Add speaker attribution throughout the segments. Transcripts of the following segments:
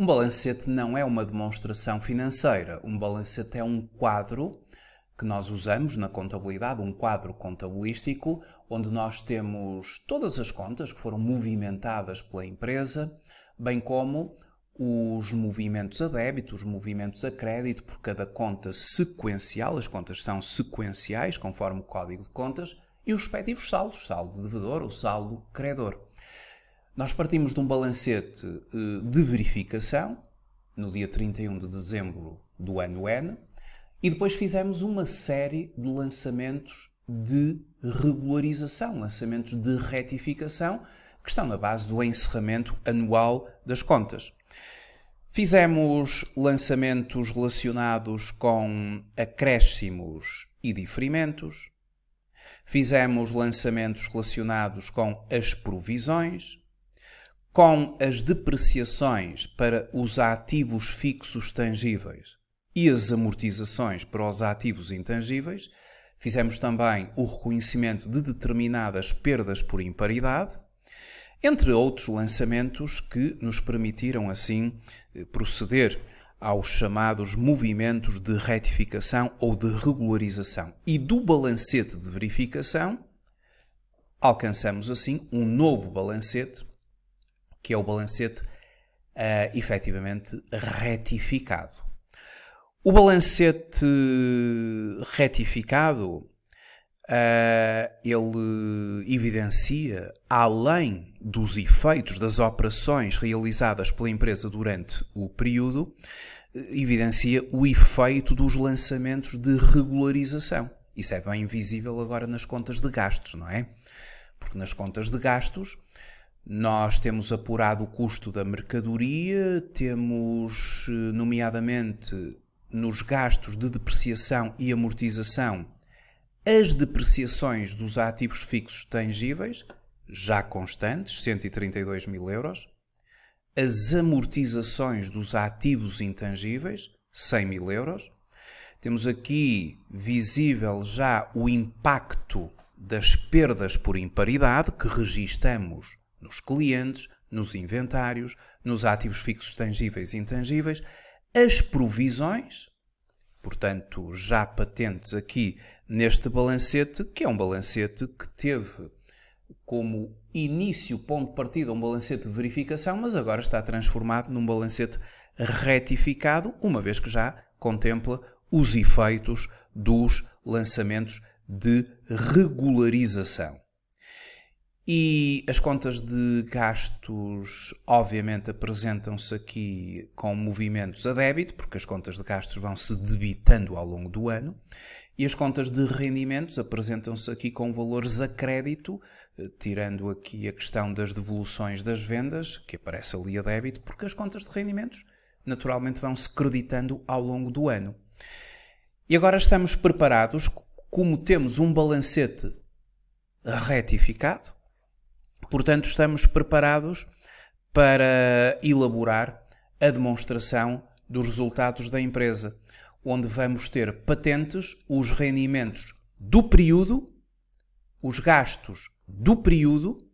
Speaker 1: Um balancete não é uma demonstração financeira. Um balancete é um quadro que nós usamos na contabilidade, um quadro contabilístico, onde nós temos todas as contas que foram movimentadas pela empresa, bem como os movimentos a débito, os movimentos a crédito por cada conta sequencial, as contas são sequenciais conforme o código de contas, e os respectivos saldos, saldo devedor ou saldo credor. Nós partimos de um balancete eh, de verificação, no dia 31 de dezembro do ano N, e depois fizemos uma série de lançamentos de regularização, lançamentos de retificação, que estão na base do encerramento anual das contas. Fizemos lançamentos relacionados com acréscimos e diferimentos, fizemos lançamentos relacionados com as provisões, com as depreciações para os ativos fixos tangíveis e as amortizações para os ativos intangíveis, fizemos também o reconhecimento de determinadas perdas por imparidade, entre outros lançamentos que nos permitiram assim eh, proceder aos chamados movimentos de retificação ou de regularização. E do balancete de verificação, alcançamos assim um novo balancete que é o balancete, uh, efetivamente retificado. O balancete retificado, uh, ele evidencia, além dos efeitos das operações realizadas pela empresa durante o período, eh, evidencia o efeito dos lançamentos de regularização. Isso é bem visível agora nas contas de gastos, não é? Porque nas contas de gastos nós temos apurado o custo da mercadoria, temos, eh, nomeadamente, nos gastos de depreciação e amortização, as depreciações dos ativos fixos tangíveis, já constantes, 132 mil euros, as amortizações dos ativos intangíveis, 100 mil euros. Temos aqui visível já o impacto das perdas por imparidade que registamos nos clientes, nos inventários, nos ativos fixos tangíveis e intangíveis, as provisões, portanto, já patentes aqui neste balancete, que é um balancete que teve como início, ponto de partida, um balancete de verificação, mas agora está transformado num balancete retificado, uma vez que já contempla os efeitos dos lançamentos de regularização. E as contas de gastos, obviamente, apresentam-se aqui com movimentos a débito, porque as contas de gastos vão se debitando ao longo do ano, e as contas de rendimentos apresentam-se aqui com valores a crédito, eh, tirando aqui a questão das devoluções das vendas, que aparece ali a débito, porque as contas de rendimentos, naturalmente, vão se creditando ao longo do ano. E agora estamos preparados, como temos um balancete retificado Portanto, estamos preparados para elaborar a demonstração dos resultados da empresa, onde vamos ter patentes os rendimentos do período, os gastos do período.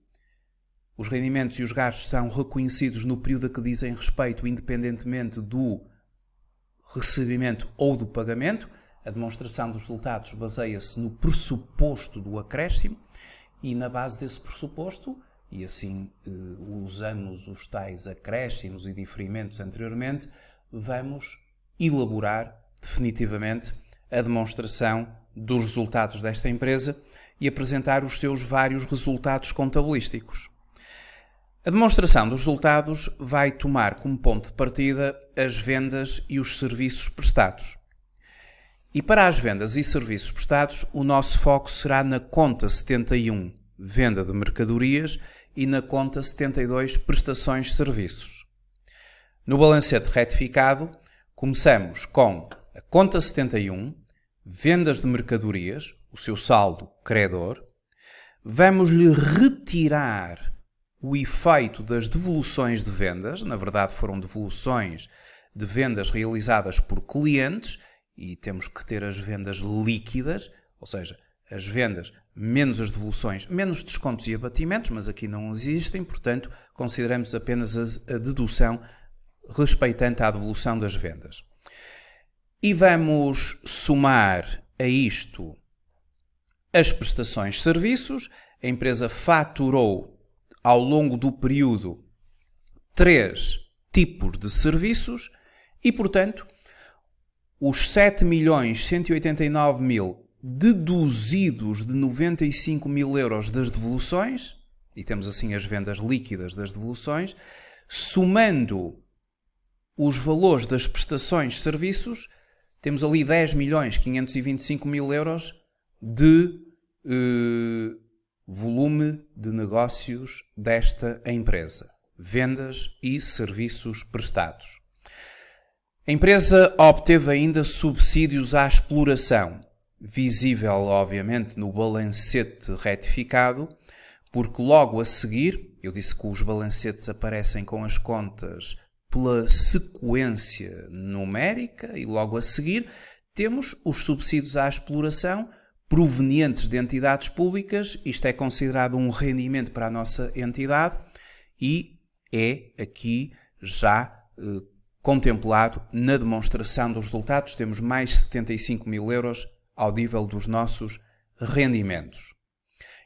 Speaker 1: Os rendimentos e os gastos são reconhecidos no período a que dizem respeito, independentemente do recebimento ou do pagamento. A demonstração dos resultados baseia-se no pressuposto do acréscimo e na base desse pressuposto, e assim eh, usamos os tais acréscimos e diferimentos anteriormente, vamos elaborar definitivamente a demonstração dos resultados desta empresa e apresentar os seus vários resultados contabilísticos. A demonstração dos resultados vai tomar como ponto de partida as vendas e os serviços prestados. E para as vendas e serviços prestados, o nosso foco será na conta 71, venda de mercadorias, e na conta 72, prestações de serviços. No balancete retificado, começamos com a conta 71, vendas de mercadorias, o seu saldo credor. Vamos-lhe retirar o efeito das devoluções de vendas, na verdade foram devoluções de vendas realizadas por clientes, e temos que ter as vendas líquidas, ou seja, as vendas menos as devoluções, menos descontos e abatimentos, mas aqui não existem, portanto, consideramos apenas a, dedução respeitante à devolução das vendas. E vamos somar a isto as prestações serviços. A empresa faturou ao longo do período três tipos de serviços e, portanto, os 7 milhões 189 mil deduzidos de 95 mil euros das devoluções, e temos assim as vendas líquidas das devoluções, somando os valores das prestações de serviços, temos ali 10 milhões 525 mil euros de eh, volume de negócios desta empresa, vendas e serviços prestados. A empresa obteve ainda subsídios à exploração, visível, obviamente, no balancete retificado, porque logo a seguir, eu disse que os balancetes aparecem com as contas pela sequência numérica, e logo a seguir temos os subsídios à exploração provenientes de entidades públicas. Isto é considerado um rendimento para a nossa entidade e é aqui já eh, contemplado na demonstração dos resultados, temos mais 75 mil euros ao nível dos nossos rendimentos.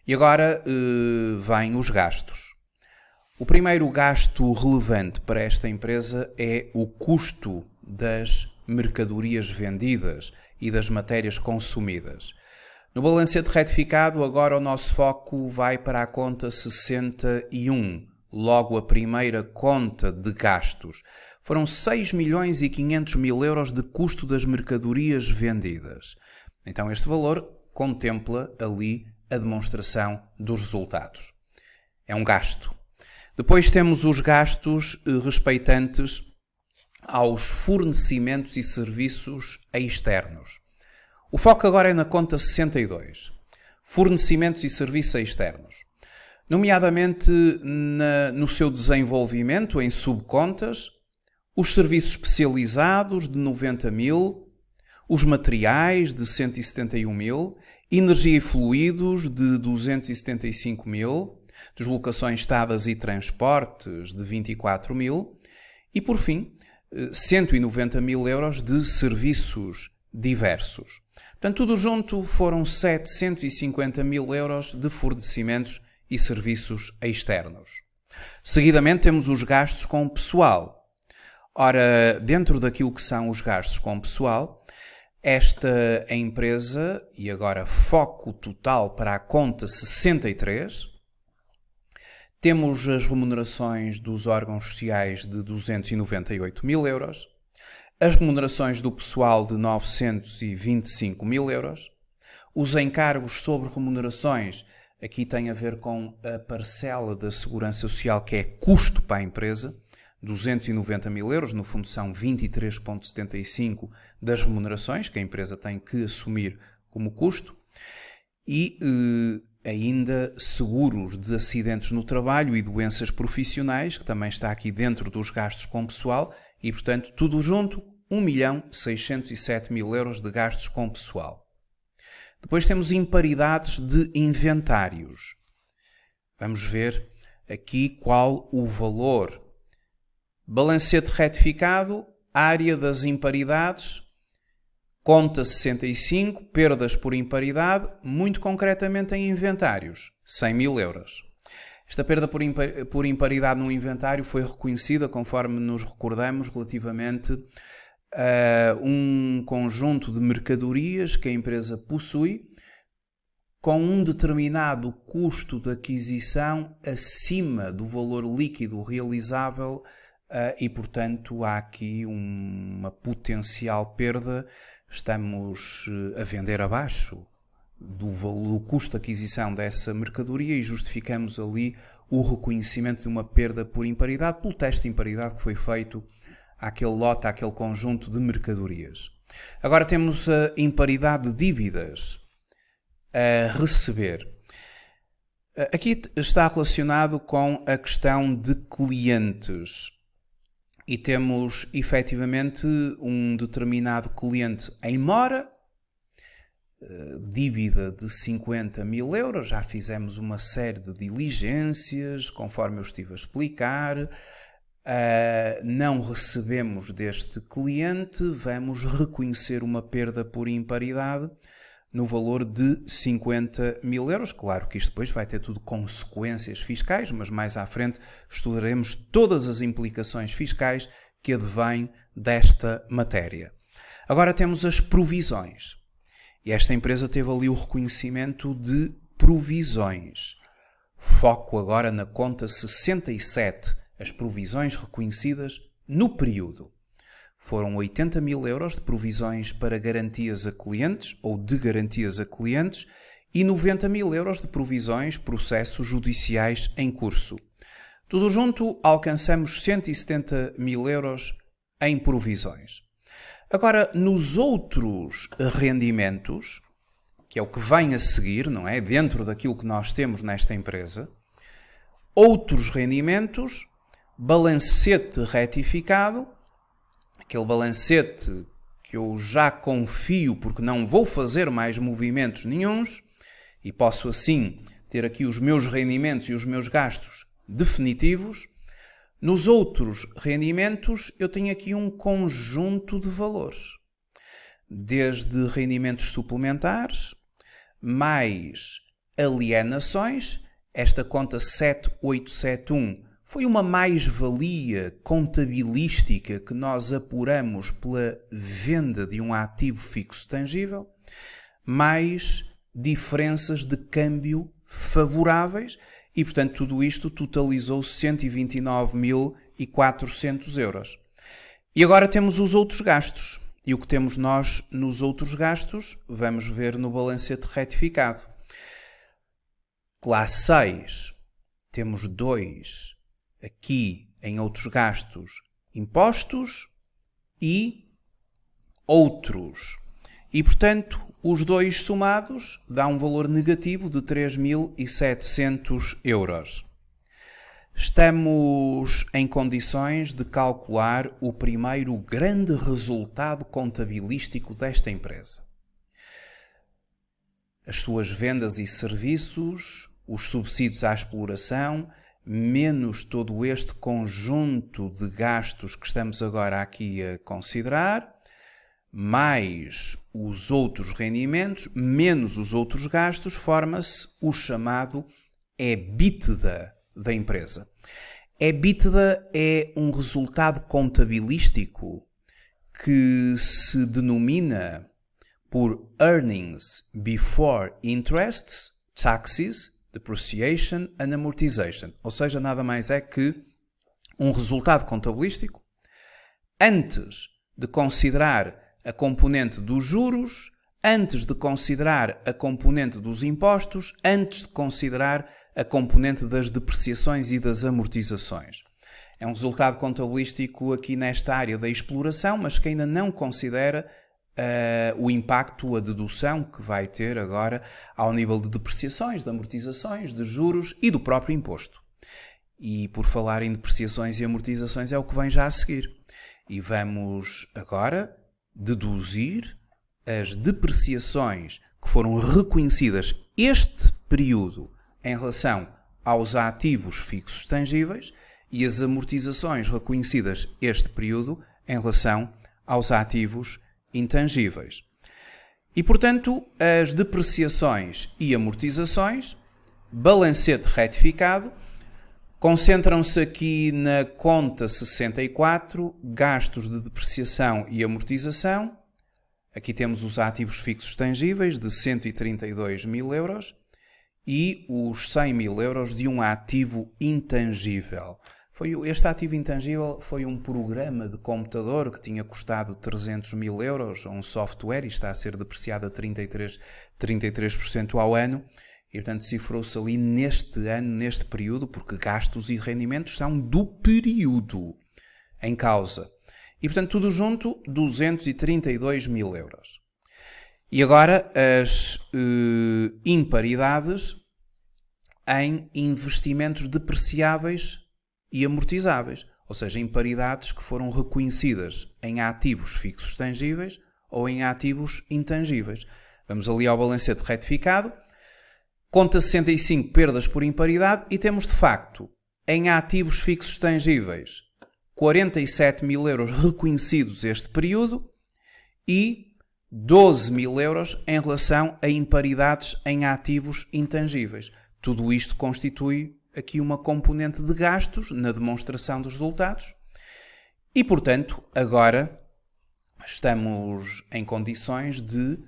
Speaker 1: E agora eh, vêm os gastos. O primeiro gasto relevante para esta empresa é o custo das mercadorias vendidas e das matérias consumidas. No balancete retificado, agora o nosso foco vai para a conta 61, logo a primeira conta de gastos. Foram 6 milhões e 500 mil euros de custo das mercadorias vendidas. Então este valor contempla ali a demonstração dos resultados. É um gasto. Depois temos os gastos eh, respeitantes aos fornecimentos e serviços externos. O foco agora é na conta 62. Fornecimentos e serviços externos. Nomeadamente na, no seu desenvolvimento em subcontas, os serviços especializados de 90 mil, os materiais de 171 mil, energia e fluidos de 275 mil, deslocações, estradas e transportes de 24 mil e, por fim, 190 eh, mil euros de serviços diversos. Portanto, tudo junto foram 750 mil euros de fornecimentos e serviços externos. Seguidamente temos os gastos com o pessoal, Ora, dentro daquilo que são os gastos com o pessoal, esta empresa, e agora foco total para a conta 63, temos as remunerações dos órgãos sociais de 298 mil euros, as remunerações do pessoal de 925 mil euros, os encargos sobre remunerações, aqui tem a ver com a parcela da segurança social que é custo para a empresa, 290 mil euros, no fundo são 23,75 das remunerações que a empresa tem que assumir como custo, e eh, ainda seguros de acidentes no trabalho e doenças profissionais, que também está aqui dentro dos gastos com pessoal, e portanto tudo junto 1 milhão 607 mil euros de gastos com pessoal. Depois temos imparidades de inventários. Vamos ver aqui qual o valor Balancete retificado, área das imparidades, conta 65, perdas por imparidade, muito concretamente em inventários, 100 mil euros. Esta perda por, imparidade no inventário foi reconhecida, conforme nos recordamos, relativamente a um conjunto de mercadorias que a empresa possui com um determinado custo de aquisição acima do valor líquido realizável Uh, e, portanto, há aqui uma potencial perda. Estamos ah, a vender abaixo do, do custo de aquisição dessa mercadoria e justificamos ali o reconhecimento de uma perda por imparidade, pelo teste de imparidade que foi feito àquele lote, àquele conjunto de mercadorias. Agora temos a imparidade de dívidas a receber. Ah, aqui está relacionado com a questão de clientes e temos efetivamente um determinado cliente em mora, eh, dívida de 50 mil euros, já fizemos uma série de diligências, conforme eu estive a explicar. Uh, não recebemos deste cliente, vamos reconhecer uma perda por imparidade no valor de 50 mil euros. Claro que isto depois vai ter tudo consequências fiscais, mas mais à frente estudaremos todas as implicações fiscais que advêm desta matéria. Agora temos as provisões. E esta empresa teve ali o reconhecimento de provisões. Foco agora na conta 67, as provisões reconhecidas no período. Foram 80 mil euros de provisões para garantias a clientes ou de garantias a clientes e 90 mil euros de provisões processos judiciais em curso. Tudo junto, alcançamos 170 mil euros em provisões. Agora, nos outros rendimentos, que é o que vem a seguir, não é? Dentro daquilo que nós temos nesta empresa, outros rendimentos, balancete retificado, aquele balancete que eu já confio porque não vou fazer mais movimentos nenhums e posso assim ter aqui os meus rendimentos e os meus gastos definitivos. Nos outros rendimentos, eu tenho aqui um conjunto de valores, desde rendimentos suplementares, mais alienações. Esta conta 7871 foi uma mais-valia contabilística que nós apuramos pela venda de um ativo fixo tangível, mais diferenças de câmbio favoráveis e, portanto, tudo isto totalizou 129.400 euros. E agora temos os outros gastos. E o que temos nós nos outros gastos, vamos ver no balancete retificado. Classe 6, temos 2 aqui em outros gastos impostos e outros. E, portanto, os dois somados dá um valor negativo de 3.700 euros. Estamos em condições de calcular o primeiro grande resultado contabilístico desta empresa. As suas vendas e serviços, os subsídios à exploração, menos todo este conjunto de gastos que estamos agora aqui a considerar, mais os outros rendimentos, menos os outros gastos, forma-se o chamado EBITDA da empresa. EBITDA é um resultado contabilístico que se denomina por Earnings Before Interests, Taxes Depreciation and Amortization, ou seja, nada mais é que um resultado contabilístico antes de considerar a componente dos juros, antes de considerar a componente dos impostos, antes de considerar a componente das depreciações e das amortizações. É um resultado contabilístico aqui nesta área da exploração, mas que ainda não considera Uh, o impacto, a dedução que vai ter agora ao nível de depreciações, de amortizações, de juros e do próprio imposto. E por falar em depreciações e amortizações é o que vem já a seguir. E vamos agora deduzir as depreciações que foram reconhecidas este período em relação aos ativos fixos tangíveis e as amortizações reconhecidas este período em relação aos ativos intangíveis. E, portanto, as depreciações e amortizações, balancete retificado, concentram-se aqui na conta 64, gastos de depreciação e amortização. Aqui temos os ativos fixos tangíveis de 132 mil euros e os 100 mil euros de um ativo intangível. Foi, este ativo intangível foi um programa de computador que tinha custado 300 mil euros, um software, e está a ser depreciado a 33%, 33 ao ano. E, portanto, cifrou-se ali neste ano, neste período, porque gastos e rendimentos são do período em causa. E, portanto, tudo junto, 232 mil euros. E agora as uh, imparidades em investimentos depreciáveis e amortizáveis, ou seja, em paridades que foram reconhecidas em ativos fixos tangíveis ou em ativos intangíveis. Vamos ali ao balancete retificado. Conta 65 perdas por imparidade e temos, de facto, em ativos fixos tangíveis, 47 mil euros reconhecidos este período e 12 mil euros em relação a imparidades em ativos intangíveis. Tudo isto constitui aqui uma componente de gastos na demonstração dos resultados e, portanto, agora estamos em condições de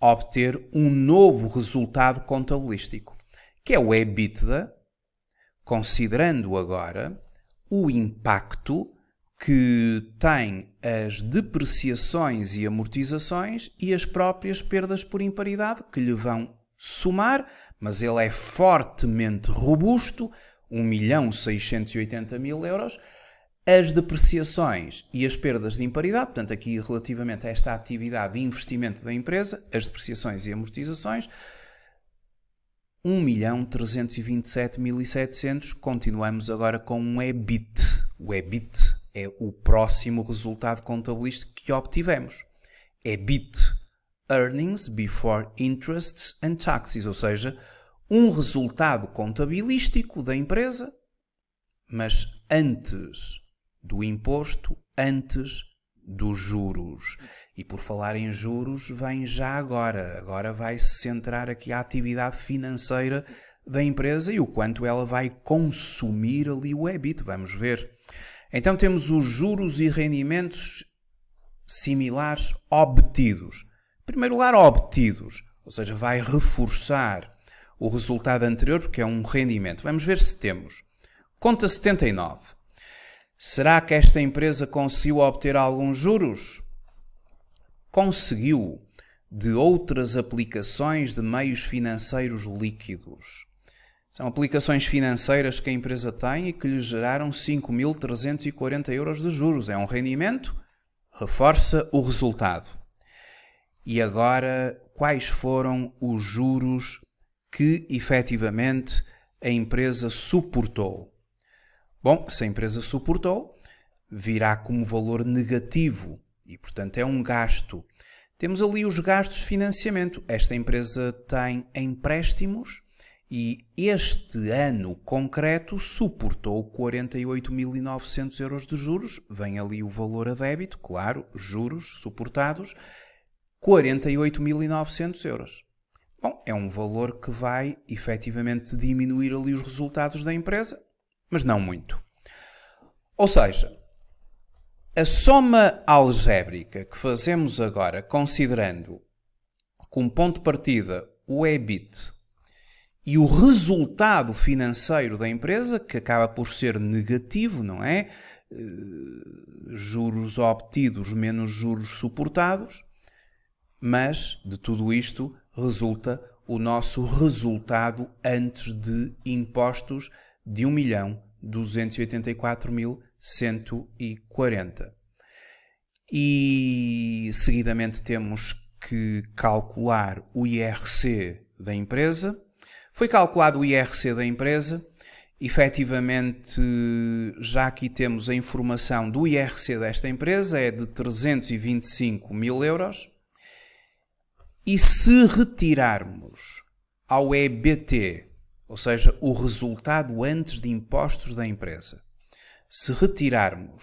Speaker 1: obter um novo resultado contabilístico, que é o EBITDA, considerando agora o impacto que tem as depreciações e amortizações e as próprias perdas por imparidade que lhe vão somar mas ele é fortemente robusto, 1 milhão 680 mil euros, as depreciações e as perdas de imparidade, portanto, aqui relativamente a esta atividade de investimento da empresa, as depreciações e amortizações, 1 milhão 327.700, continuamos agora com um EBIT. O EBIT é o próximo resultado contabilístico que obtivemos. EBIT Earnings Before Interests and Taxes, ou seja, um resultado contabilístico da empresa, mas antes do imposto, antes dos juros. E por falar em juros, vem já agora. Agora vai se centrar aqui a atividade financeira da empresa e o quanto ela vai consumir ali o EBIT. Vamos ver. Então temos os juros e rendimentos similares obtidos primeiro lugar, obtidos, ou seja, vai reforçar o resultado anterior, porque é um rendimento. Vamos ver se temos. Conta 79. Será que esta empresa conseguiu obter alguns juros? Conseguiu de outras aplicações de meios financeiros líquidos. São aplicações financeiras que a empresa tem e que lhe geraram 5.340 euros de juros. É um rendimento, reforça o resultado. E agora, quais foram os juros que efetivamente a empresa suportou? Bom, se a empresa suportou, virá como valor negativo e, portanto, é um gasto. Temos ali os gastos de financiamento. Esta empresa tem empréstimos e este ano concreto suportou 48.900 euros de juros. Vem ali o valor a débito, claro, juros suportados 48.900 euros. Bom, é um valor que vai efetivamente diminuir ali os resultados da empresa, mas não muito. Ou seja, a soma algébrica que fazemos agora, considerando como ponto de partida o EBIT e o resultado financeiro da empresa, que acaba por ser negativo, não é? Eh, juros obtidos menos juros suportados mas de tudo isto resulta o nosso resultado antes de impostos de 1 milhão 284.140. E seguidamente temos que calcular o IRC da empresa. Foi calculado o IRC da empresa. Efetivamente, já aqui temos a informação do IRC desta empresa, é de 325 mil euros. E se retirarmos ao EBT, ou seja, o resultado antes de impostos da empresa, se retirarmos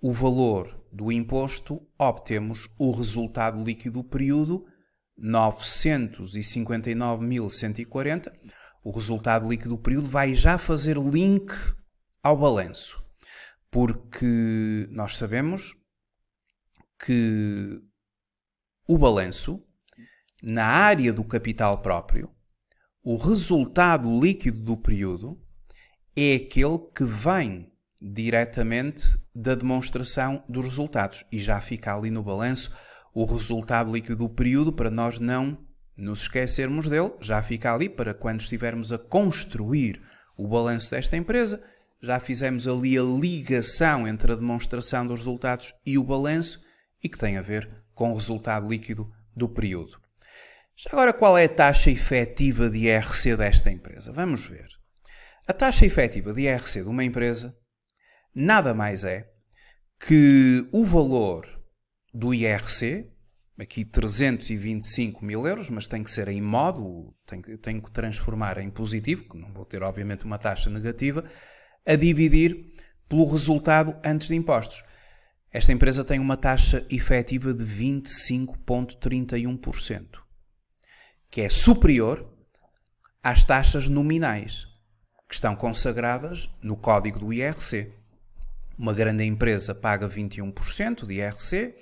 Speaker 1: o valor do imposto, obtemos o resultado líquido do período 959.140. O resultado líquido do período vai já fazer link ao balanço, porque nós sabemos que o balanço na área do capital próprio, o resultado líquido do período é aquele que vem diretamente da demonstração dos resultados e já fica ali no balanço o resultado líquido do período para nós não nos esquecermos dele, já fica ali para quando estivermos a construir o balanço desta empresa, já fizemos ali a ligação entre a demonstração dos resultados e o balanço e que tem a ver com o resultado líquido do período. Já agora, qual é a taxa efetiva de IRC desta empresa? Vamos ver. A taxa efetiva de IRC de uma empresa nada mais é que o valor do IRC, aqui 325 mil euros, mas tem que ser em modo, tenho, tenho que transformar em positivo, que não vou ter obviamente uma taxa negativa, a dividir pelo resultado antes de impostos. Esta empresa tem uma taxa efetiva de 25,31% que é superior às taxas nominais que estão consagradas no código do IRC. Uma grande empresa paga 21% de IRC,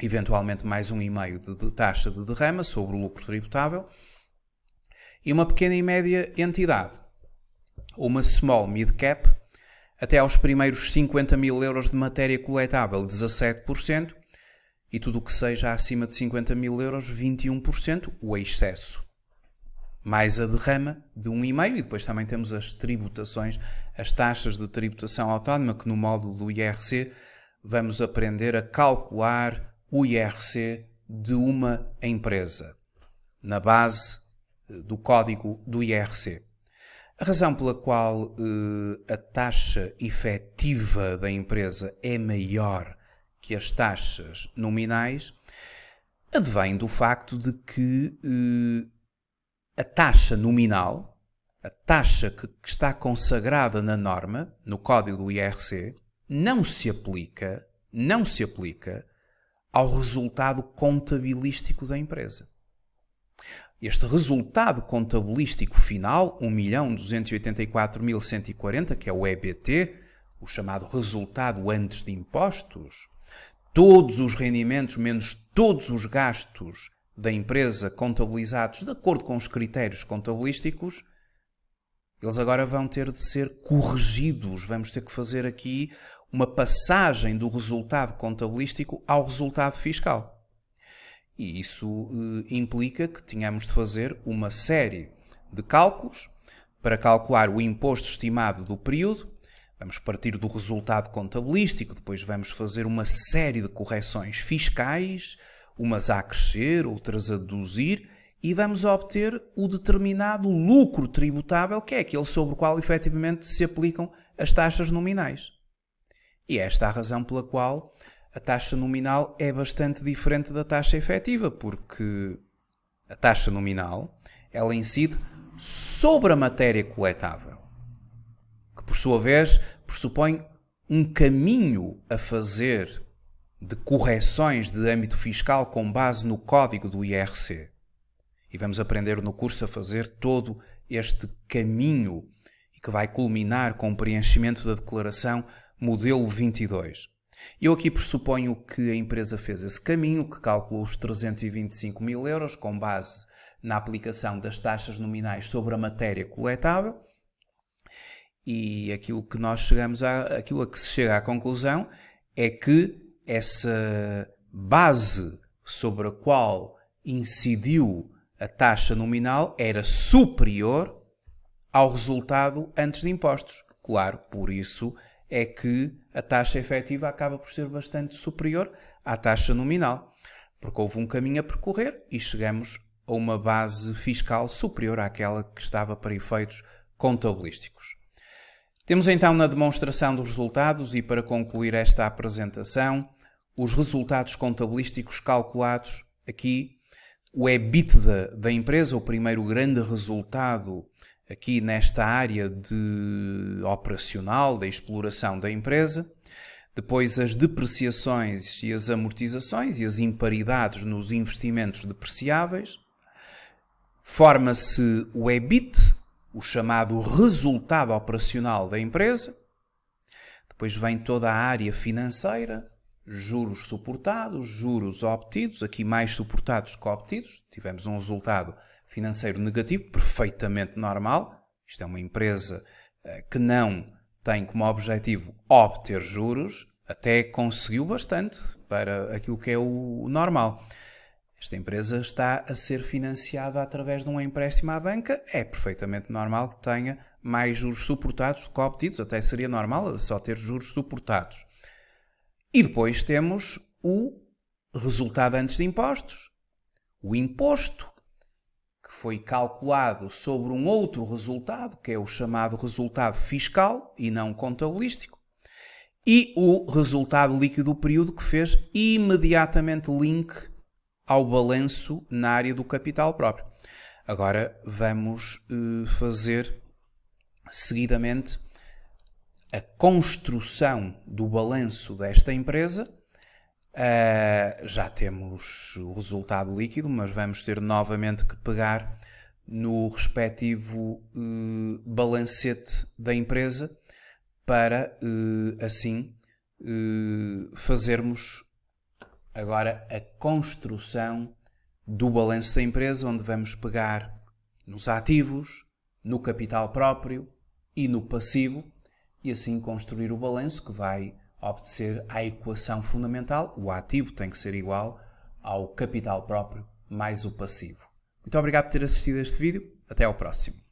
Speaker 1: eventualmente mais 1,5% de taxa de derrama sobre o lucro tributável, e uma pequena e média entidade, uma small mid-cap, até aos primeiros 50 mil euros de matéria coletável, 17%, e tudo o que seja acima de 50 mil euros, 21%, o excesso. Mais a derrama de 1,5%, e depois também temos as tributações, as taxas de tributação autónoma, que no módulo do IRC vamos aprender a calcular o IRC de uma empresa, na base eh, do código do IRC. A razão pela qual uh, a taxa efetiva da empresa é maior que as taxas nominais advém do facto de que eh, a taxa nominal, a taxa que, que está consagrada na norma, no código do IRC, não se aplica, não se aplica ao resultado contabilístico da empresa. Este resultado contabilístico final, 1.284.140, que é o EBT, o chamado resultado antes de impostos, todos os rendimentos menos todos os gastos da empresa contabilizados de acordo com os critérios contabilísticos, eles agora vão ter de ser corrigidos. Vamos ter que fazer aqui uma passagem do resultado contabilístico ao resultado fiscal. E isso eh, implica que tenhamos de fazer uma série de cálculos para calcular o imposto estimado do período Vamos partir do resultado contabilístico, depois vamos fazer uma série de correções fiscais, umas a crescer, outras a deduzir, e vamos obter o determinado lucro tributável, que é aquele sobre o qual efetivamente se aplicam as taxas nominais. E é esta é a razão pela qual a taxa nominal é bastante diferente da taxa efetiva, porque a taxa nominal ela incide sobre a matéria coletável por sua vez, pressupõe um caminho a fazer de correções de âmbito fiscal com base no código do IRC. E vamos aprender no curso a fazer todo este caminho e que vai culminar com o preenchimento da declaração modelo 22. Eu aqui pressuponho que a empresa fez esse caminho, que calculou os 325 mil euros com base na aplicação das taxas nominais sobre a matéria coletável e aquilo que nós chegamos a, aquilo a que se chega à conclusão é que essa base sobre a qual incidiu a taxa nominal era superior ao resultado antes de impostos. Claro, por isso é que a taxa efetiva acaba por ser bastante superior à taxa nominal, porque houve um caminho a percorrer e chegamos a uma base fiscal superior àquela que estava para efeitos contabilísticos. Temos então na demonstração dos resultados e para concluir esta apresentação, os resultados contabilísticos calculados aqui, o EBITDA da empresa, o primeiro grande resultado aqui nesta área de operacional, da exploração da empresa, depois as depreciações e as amortizações e as imparidades nos investimentos depreciáveis, forma-se o EBIT, o chamado resultado operacional da empresa. Depois vem toda a área financeira, juros suportados, juros obtidos, aqui mais suportados que obtidos. Tivemos um resultado financeiro negativo, perfeitamente normal. Isto é uma empresa eh, que não tem como objetivo obter juros, até conseguiu bastante para aquilo que é o normal. Esta empresa está a ser financiada através de um empréstimo à banca. É perfeitamente normal que tenha mais juros suportados do que obtidos. Até seria normal só ter juros suportados. E depois temos o resultado antes de impostos. O imposto, que foi calculado sobre um outro resultado, que é o chamado resultado fiscal e não contabilístico. E o resultado líquido do período, que fez imediatamente link ao balanço na área do capital próprio. Agora vamos eh, fazer seguidamente a construção do balanço desta empresa. Eh, já temos o resultado líquido, mas vamos ter novamente que pegar no respectivo uh, balancete da empresa para assim fazermos agora a construção do balanço da empresa, onde vamos pegar nos ativos, no capital próprio e no passivo e assim construir o balanço que vai obedecer à equação fundamental. O ativo tem que ser igual ao capital próprio mais o passivo. Muito obrigado por ter assistido a este vídeo. Até ao próximo.